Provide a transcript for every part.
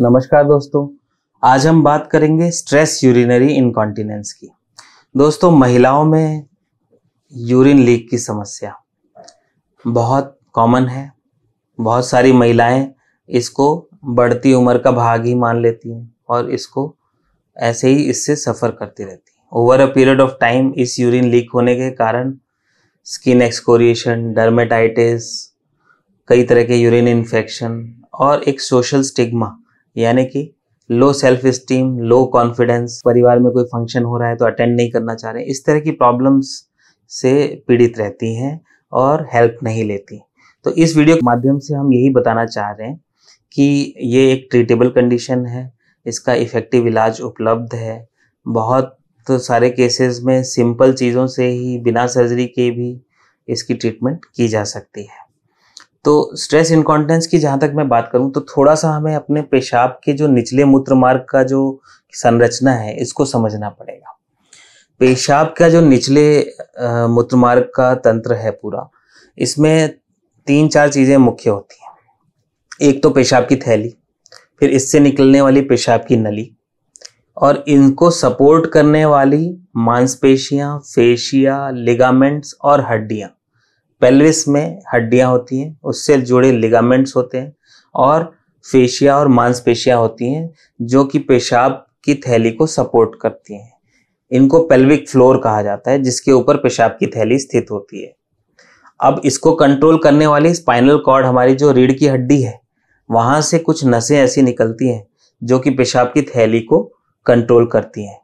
नमस्कार दोस्तों आज हम बात करेंगे स्ट्रेस यूरिनरी इनकॉन्टिनेंस की दोस्तों महिलाओं में यूरिन लीक की समस्या बहुत कॉमन है बहुत सारी महिलाएं इसको बढ़ती उम्र का भाग ही मान लेती हैं और इसको ऐसे ही इससे सफ़र करती रहती हैं over a period of time इस यूरिन लीक होने के कारण स्किन एक्सकोरिएशन डर्मेटाइटिस कई तरह के यूरिन इन्फेक्शन और एक सोशल स्टिग्मा यानी कि low self esteem low confidence परिवार में कोई फंक्शन हो रहा है तो अटेंड नहीं करना चाह रहे इस तरह की प्रॉब्लम्स से पीड़ित रहती हैं और हेल्प नहीं लेती तो इस वीडियो के माध्यम से हम यही बताना चाह रहे हैं कि ये एक ट्रीटेबल कंडीशन है इसका इफ़ेक्टिव इलाज उपलब्ध है बहुत तो सारे केसेस में सिंपल चीज़ों से ही बिना सर्जरी के भी इसकी ट्रीटमेंट की जा सकती है तो स्ट्रेस इनकॉन्टेंस की जहाँ तक मैं बात करूँ तो थोड़ा सा हमें अपने पेशाब के जो निचले मूत्र मार्ग का जो संरचना है इसको समझना पड़ेगा पेशाब का जो निचले मूत्र मार्ग का तंत्र है पूरा इसमें तीन चार चीज़ें मुख्य होती हैं एक तो पेशाब की थैली फिर इससे निकलने वाली पेशाब की नली और इनको सपोर्ट करने वाली मांसपेशियां, फेशिया लिगामेंट्स और हड्डियां पेल्विस में हड्डियां होती हैं उससे जुड़े लिगामेंट्स होते हैं और फेशिया और मांसपेशियां होती हैं जो कि पेशाब की थैली को सपोर्ट करती हैं इनको पेल्विक फ्लोर कहा जाता है जिसके ऊपर पेशाब की थैली स्थित होती है अब इसको कंट्रोल करने वाली स्पाइनल कॉर्ड हमारी जो रीढ़ की हड्डी है वहाँ से कुछ नसें ऐसी निकलती हैं जो कि पेशाब की थैली को कंट्रोल करती हैं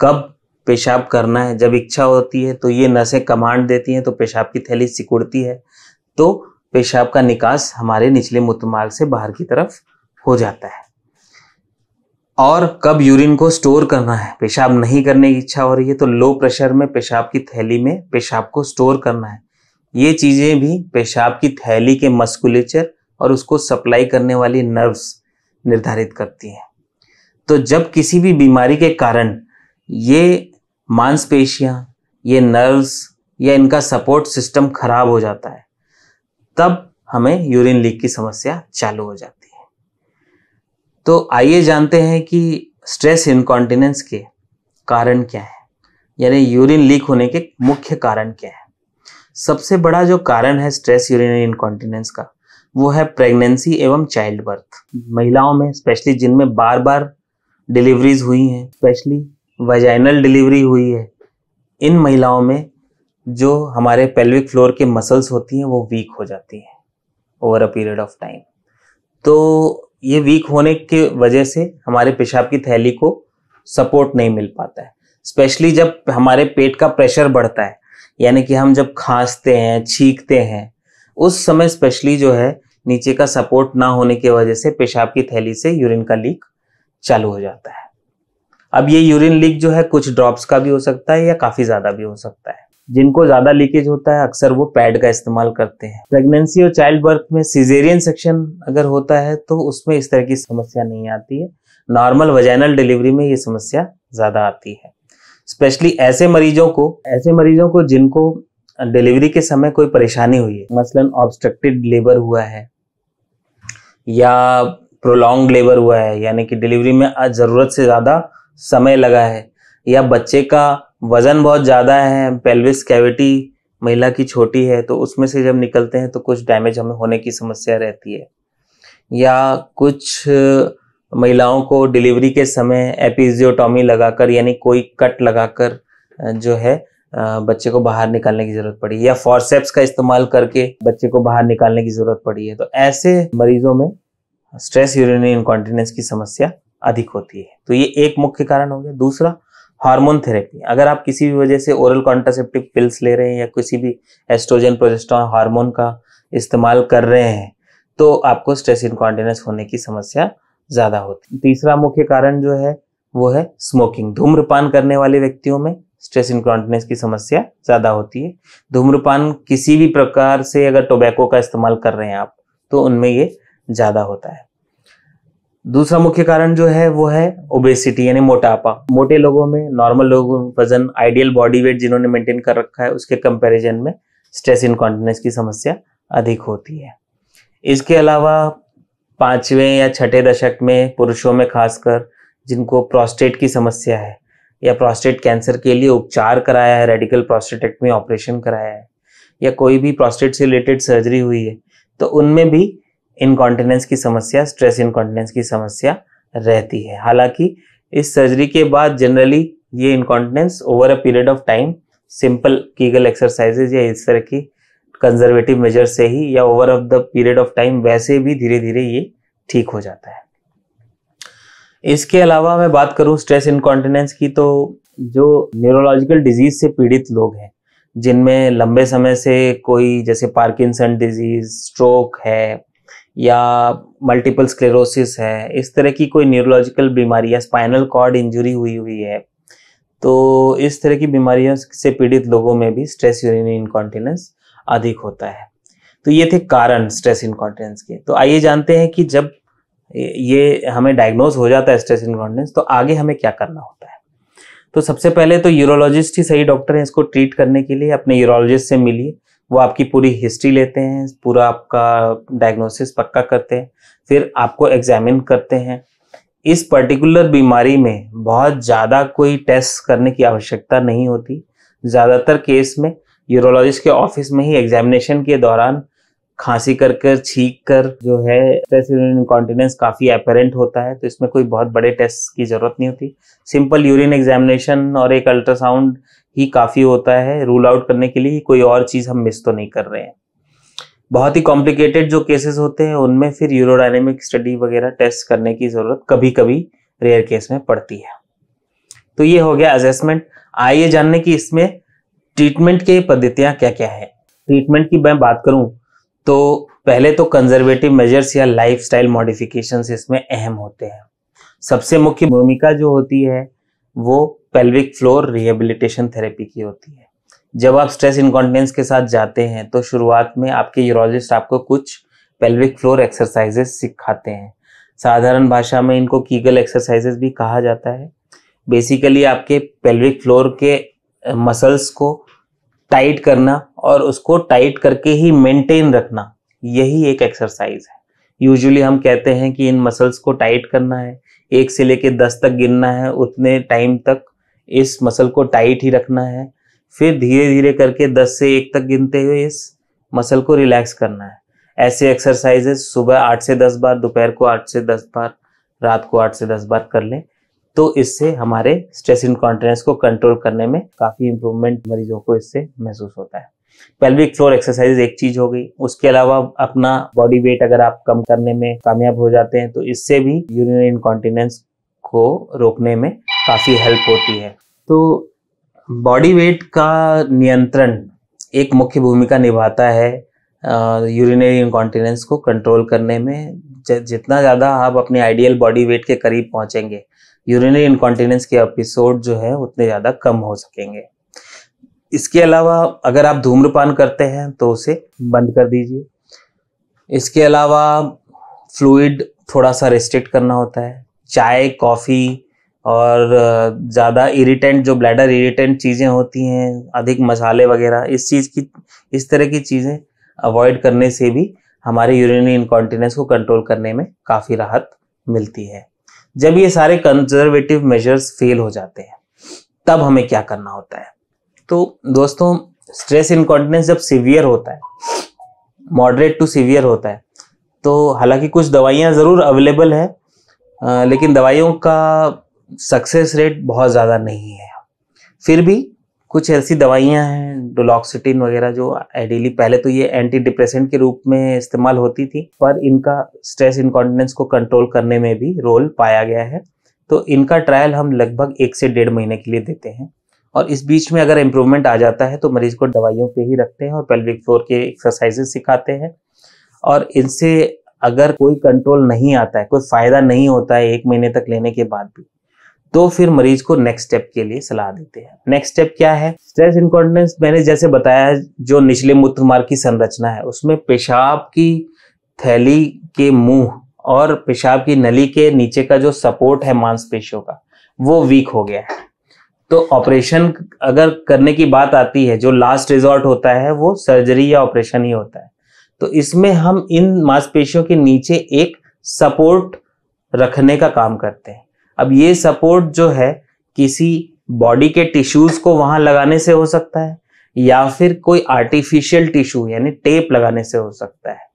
कब पेशाब करना है जब इच्छा होती है तो ये नसें कमांड देती हैं तो पेशाब की थैली सिकुड़ती है तो पेशाब का निकास हमारे निचले मुतमाल से बाहर की तरफ हो जाता है और कब यूरिन को स्टोर करना है पेशाब नहीं करने की इच्छा हो रही है तो लो प्रेशर में पेशाब की थैली में पेशाब को स्टोर करना है ये चीज़ें भी पेशाब की थैली के मस्कुलेचर और उसको सप्लाई करने वाली नर्व्स निर्धारित करती हैं तो जब किसी भी बीमारी के कारण ये मांसपेशियाँ ये नर्व्स या इनका सपोर्ट सिस्टम खराब हो जाता है तब हमें यूरिन लीक की समस्या चालू हो जाती है तो आइए जानते हैं कि स्ट्रेस इनकॉन्टिनेंस के कारण क्या है यानी यूरिन लीक होने के मुख्य कारण क्या है सबसे बड़ा जो कारण है स्ट्रेस यूरिन इनकॉन्टिनेंस का वो है प्रेगनेंसी एवं चाइल्ड बर्थ महिलाओं में स्पेशली जिनमें बार बार डिलीवरीज हुई हैं स्पेशली वजाइनल डिलीवरी हुई है इन महिलाओं में जो हमारे पेल्विक फ्लोर के मसल्स होती हैं वो वीक हो जाती हैं over a period of time तो ये वीक होने के वजह से हमारे पेशाब की थैली को सपोर्ट नहीं मिल पाता है स्पेशली जब हमारे पेट का प्रेशर बढ़ता है यानी कि हम जब खांसते हैं छींकते हैं उस समय स्पेशली जो है नीचे का सपोर्ट ना होने की वजह से पेशाब की थैली से यूरिन का लीक चालू हो जाता है अब ये यूरिन लीक जो है कुछ ड्रॉप्स का भी हो सकता है या काफी ज्यादा भी हो सकता है जिनको ज्यादा लीकेज होता है अक्सर वो पैड का इस्तेमाल करते हैं प्रेगनेंसी और चाइल्ड बर्थ में सीजेरियन सेक्शन अगर होता है तो उसमें इस तरह की समस्या नहीं आती है नॉर्मल वजाइनल डिलीवरी में ये समस्या ज्यादा आती है स्पेशली ऐसे मरीजों को ऐसे मरीजों को जिनको डिलीवरी के समय कोई परेशानी हुई है मसलन ऑब्स्ट्रक्टेड लेबर हुआ है या प्रोलॉन्ग लेबर हुआ है यानी कि डिलीवरी में ज़रूरत से ज़्यादा समय लगा है या बच्चे का वजन बहुत ज़्यादा है पेल्विस कैविटी महिला की छोटी है तो उसमें से जब निकलते हैं तो कुछ डैमेज हमें होने की समस्या रहती है या कुछ महिलाओं को डिलीवरी के समय एपिजियोटॉमी लगाकर यानी कोई कट लगाकर जो है बच्चे को बाहर निकालने की जरूरत पड़ी या फॉरसेप्स का इस्तेमाल करके बच्चे को बाहर निकालने की जरूरत पड़ी है तो ऐसे मरीजों में स्ट्रेस यूरिनरी इनकॉन्टिनेंस की समस्या अधिक होती है तो ये एक मुख्य कारण हो गया दूसरा हार्मोन थेरेपी अगर आप किसी भी वजह से ओरल कॉन्ट्रासेप्टिव पिल्स ले रहे हैं या किसी भी एस्ट्रोजन प्रोजेस्ट्रॉन हार्मोन का इस्तेमाल कर रहे हैं तो आपको स्ट्रेस इनकॉन्टिनेंस होने की समस्या ज़्यादा होती है तीसरा मुख्य कारण जो है वो है स्मोकिंग धूम्रपान करने वाले व्यक्तियों में स्ट्रेस इनकॉन्टिनेंस की समस्या ज़्यादा होती है धूम्रपान किसी भी प्रकार से अगर टोबैको का इस्तेमाल कर रहे हैं आप तो उनमें ये ज़्यादा होता है दूसरा मुख्य कारण जो है वो है ओबेसिटी यानी मोटापा मोटे लोगों में नॉर्मल लोगों में वजन आइडियल बॉडी वेट जिन्होंने मेंटेन कर रखा है उसके कंपैरिजन में स्ट्रेस इनकॉन्टिनेंस की समस्या अधिक होती है इसके अलावा पाँचवें या छठे दशक में पुरुषों में खासकर जिनको प्रोस्टेट की समस्या है या प्रोस्टेट कैंसर के लिए उपचार कराया है रेडिकल प्रोस्टेटेक्टमी ऑपरेशन कराया है या कोई भी प्रोस्टेट से रिलेटेड सर्जरी हुई है तो उनमें भी इनकॉन्टिनेंस की समस्या स्ट्रेस इनकॉन्टिनेंस की समस्या रहती है हालांकि इस सर्जरी के बाद जनरली ये incontinence over a period of time simple Kegel exercises या इस तरह की कंजर्वेटिव मेजर से ही या over of the period of time वैसे भी धीरे धीरे ये ठीक हो जाता है इसके अलावा मैं बात करूं स्ट्रेस इनकॉन्टिनेंस की तो जो न्यूरोलॉजिकल डिजीज से पीड़ित लोग हैं जिनमें लंबे समय से कोई जैसे पार्किंसन डिजीज स्ट्रोक है या मल्टीपल स्क्लेरोसिस है इस तरह की कोई न्यूरोलॉजिकल बीमारी या स्पाइनल कॉर्ड इंजरी हुई हुई है तो इस तरह की बीमारियों से पीड़ित लोगों में भी स्ट्रेस यूरिनरी इनकॉन्टिनेंस अधिक होता है तो ये थे कारण स्ट्रेस इनकॉन्टिनेंस के तो आइए जानते हैं कि जब ये हमें डायग्नोज हो जाता है स्ट्रेस इनकॉन्टिनेंस तो आगे हमें क्या करना होता है तो सबसे पहले तो यूरोलॉजिस्ट ही सही डॉक्टर हैं इसको ट्रीट करने के लिए अपने यूरोलॉजिस्ट से मिलिए वो आपकी पूरी हिस्ट्री लेते हैं पूरा आपका डायग्नोसिस पक्का करते हैं फिर आपको एग्जामिन करते हैं इस पर्टिकुलर बीमारी में बहुत ज़्यादा कोई टेस्ट करने की आवश्यकता नहीं होती ज़्यादातर केस में यूरोलॉजिस्ट के ऑफिस में ही एग्जामिनेशन के दौरान खांसी कर कर छींक कर जो है यूरिन काफ़ी अपेरेंट होता है तो इसमें कोई बहुत बड़े टेस्ट की ज़रूरत नहीं होती सिंपल यूरिन एग्जामिनेशन और एक अल्ट्रासाउंड ही काफ़ी होता है रूल आउट करने के लिए कोई और चीज़ हम मिस तो नहीं कर रहे हैं बहुत ही कॉम्प्लिकेटेड जो केसेस होते हैं उनमें फिर यूरोडाइनेमिक स्टडी वगैरह टेस्ट करने की ज़रूरत कभी कभी रेयर केस में पड़ती है तो ये हो गया असेसमेंट आइए जानने की इसमें ट्रीटमेंट की पद्धतियाँ क्या क्या है ट्रीटमेंट की मैं बात करूँ तो पहले तो कंजर्वेटिव मेजर्स या लाइफ स्टाइल मॉडिफिकेशन इसमें अहम होते हैं सबसे मुख्य भूमिका जो होती है वो पेल्विक फ्लोर रिहेबिलिटेशन थेरेपी की होती है जब आप स्ट्रेस इनकॉन्टिनेंस के साथ जाते हैं तो शुरुआत में आपके यूरोलॉजिस्ट आपको कुछ पेल्विक फ्लोर एक्सरसाइजेस सिखाते हैं साधारण भाषा में इनको कीगल एक्सरसाइजेस भी कहा जाता है बेसिकली आपके पेल्विक फ्लोर के मसल्स को टाइट करना और उसको टाइट करके ही मेंटेन रखना यही एक एक्सरसाइज है यूजुअली हम कहते हैं कि इन मसल्स को टाइट करना है एक से लेके दस तक गिनना है उतने टाइम तक इस मसल को टाइट ही रखना है फिर धीरे धीरे करके दस से एक तक गिनते हुए इस मसल को रिलैक्स करना है ऐसे एक्सरसाइजेस सुबह आठ से दस बार दोपहर को आठ से दस बार रात को आठ से दस बार कर लें तो इससे हमारे स्ट्रेस इनकॉन्टिनेंस को कंट्रोल करने में काफ़ी इम्प्रूवमेंट मरीजों को इससे महसूस होता है पेल्विक फ्लोर एक्सरसाइज एक चीज हो गई उसके अलावा अपना बॉडी वेट अगर आप कम करने में कामयाब हो जाते हैं तो इससे भी यूरिनरी इनकॉन्टिनेंस को रोकने में काफ़ी हेल्प होती है तो बॉडी वेट का नियंत्रण एक मुख्य भूमिका निभाता है यूरिनरी इनकॉन्टिनेंस को कंट्रोल करने में जितना ज़्यादा आप अपने आइडियल बॉडी वेट के करीब पहुँचेंगे यूरिनरी इनकॉन्टिनेंस के एपिसोड जो है उतने ज़्यादा कम हो सकेंगे इसके अलावा अगर आप धूम्रपान करते हैं तो उसे बंद कर दीजिए इसके अलावा फ्लूड थोड़ा सा रेस्ट्रिक्ट करना होता है चाय कॉफ़ी और ज़्यादा इरिटेंट जो ब्लैडर इरिटेंट चीज़ें होती हैं अधिक मसाले वगैरह इस चीज़ की इस तरह की चीज़ें अवॉइड करने से भी हमारे यूरिनरी इनकॉन्टिनेंस को कंट्रोल करने में काफ़ी राहत मिलती है जब ये सारे कंजर्वेटिव मेजर्स फेल हो जाते हैं तब हमें क्या करना होता है तो दोस्तों स्ट्रेस इनकॉन्टिनेंस जब सीवियर होता है मॉडरेट टू सीवियर होता है तो हालांकि कुछ दवाइयाँ ज़रूर अवेलेबल है लेकिन दवाइयों का सक्सेस रेट बहुत ज़्यादा नहीं है फिर भी कुछ ऐसी दवाइयाँ हैं डोलॉक्सिटिन वगैरह जो आइडियली पहले तो ये एंटी डिप्रेसेंट के रूप में इस्तेमाल होती थी पर इनका स्ट्रेस इनकॉन्टिनेंस को कंट्रोल करने में भी रोल पाया गया है तो इनका ट्रायल हम लगभग एक से डेढ़ महीने के लिए देते हैं और इस बीच में अगर इम्प्रूवमेंट आ जाता है तो मरीज को दवाइयों पे ही रखते हैं और पेल्विक फ्लोर के एक्सरसाइजेस सिखाते हैं और इनसे अगर कोई कंट्रोल नहीं आता है कोई फायदा नहीं होता है एक महीने तक लेने के बाद भी तो फिर मरीज को नेक्स्ट स्टेप के लिए सलाह देते हैं नेक्स्ट स्टेप क्या है स्ट्रेस इनकॉन्टिनेंस मैंने जैसे बताया जो निचले मूत्र मार्ग की संरचना है उसमें पेशाब की थैली के मुंह और पेशाब की नली के नीचे का जो सपोर्ट है मांसपेशियों का वो वीक हो गया है तो ऑपरेशन अगर करने की बात आती है जो लास्ट रिजॉर्ट होता है वो सर्जरी या ऑपरेशन ही होता है तो इसमें हम इन मांसपेशियों के नीचे एक सपोर्ट रखने का काम करते हैं अब ये सपोर्ट जो है किसी बॉडी के टिश्यूज को वहां लगाने से हो सकता है या फिर कोई आर्टिफिशियल टिश्यू यानी टेप लगाने से हो सकता है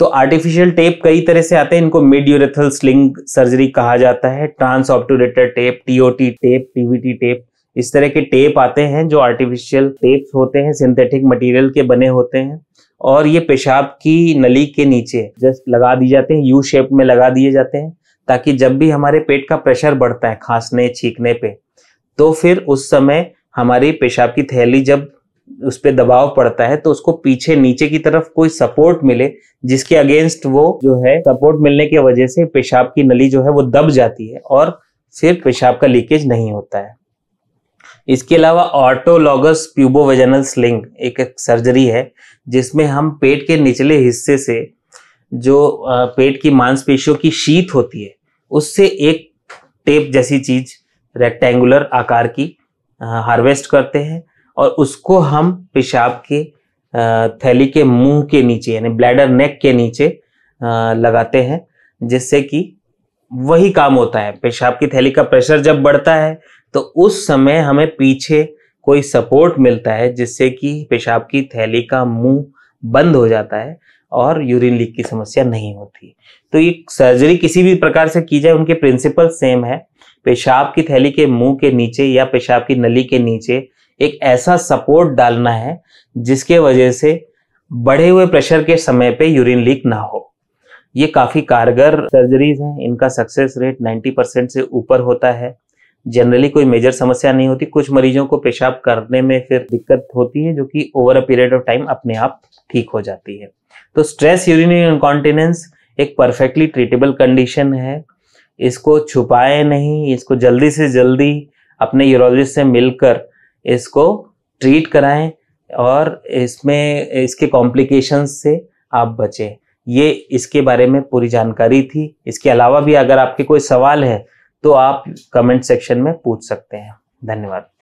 तो आर्टिफिशियल टेप कई तरह से आते हैं इनको मिड यूरेथल स्लिंग सर्जरी कहा जाता है trans obturator tape TOT tape TVT tape इस तरह के टेप आते हैं जो आर्टिफिशियल टेप होते हैं सिंथेटिक मटेरियल के बने होते हैं और ये पेशाब की नली के नीचे जस्ट लगा दिए जाते हैं यू शेप में लगा दिए जाते हैं ताकि जब भी हमारे पेट का प्रेशर बढ़ता है खांसने छींकने पे तो फिर उस समय हमारी पेशाब की थैली जब उस पर दबाव पड़ता है तो उसको पीछे नीचे की तरफ कोई सपोर्ट मिले जिसके अगेंस्ट वो जो है सपोर्ट मिलने की वजह से पेशाब की नली जो है वो दब जाती है और फिर पेशाब का लीकेज नहीं होता है इसके अलावा ऑटोलॉगस प्यूबोवेजनल स्लिंग एक, एक सर्जरी है जिसमें हम पेट के निचले हिस्से से जो पेट की मांसपेशियों की शीत होती है उससे एक टेप जैसी चीज रेक्टेंगुलर आकार की हार्वेस्ट करते हैं और उसको हम पेशाब के थैली के मुंह के नीचे यानी ब्लैडर नेक के नीचे लगाते हैं जिससे कि वही काम होता है पेशाब की थैली का प्रेशर जब बढ़ता है तो उस समय हमें पीछे कोई सपोर्ट मिलता है जिससे कि पेशाब की थैली का मुंह बंद हो जाता है और यूरिन लीक की समस्या नहीं होती तो ये सर्जरी किसी भी प्रकार से की जाए उनके प्रिंसिपल सेम है पेशाब की थैली के मुंह के नीचे या पेशाब की नली के नीचे एक ऐसा सपोर्ट डालना है जिसके वजह से बढ़े हुए प्रेशर के समय पे यूरिन लीक ना हो ये काफ़ी कारगर सर्जरीज हैं इनका सक्सेस रेट 90 परसेंट से ऊपर होता है जनरली कोई मेजर समस्या नहीं होती कुछ मरीजों को पेशाब करने में फिर दिक्कत होती है जो कि over a period of time अपने आप ठीक हो जाती है तो स्ट्रेस यूरिनरी इनकॉन्टिनेंस एक परफेक्टली ट्रीटेबल कंडीशन है इसको छुपाए नहीं इसको जल्दी से जल्दी अपने यूरोलॉजिस्ट से मिलकर इसको ट्रीट कराएं और इसमें इसके कॉम्प्लिकेशंस से आप बचें ये इसके बारे में पूरी जानकारी थी इसके अलावा भी अगर आपके कोई सवाल है तो आप कमेंट सेक्शन में पूछ सकते हैं धन्यवाद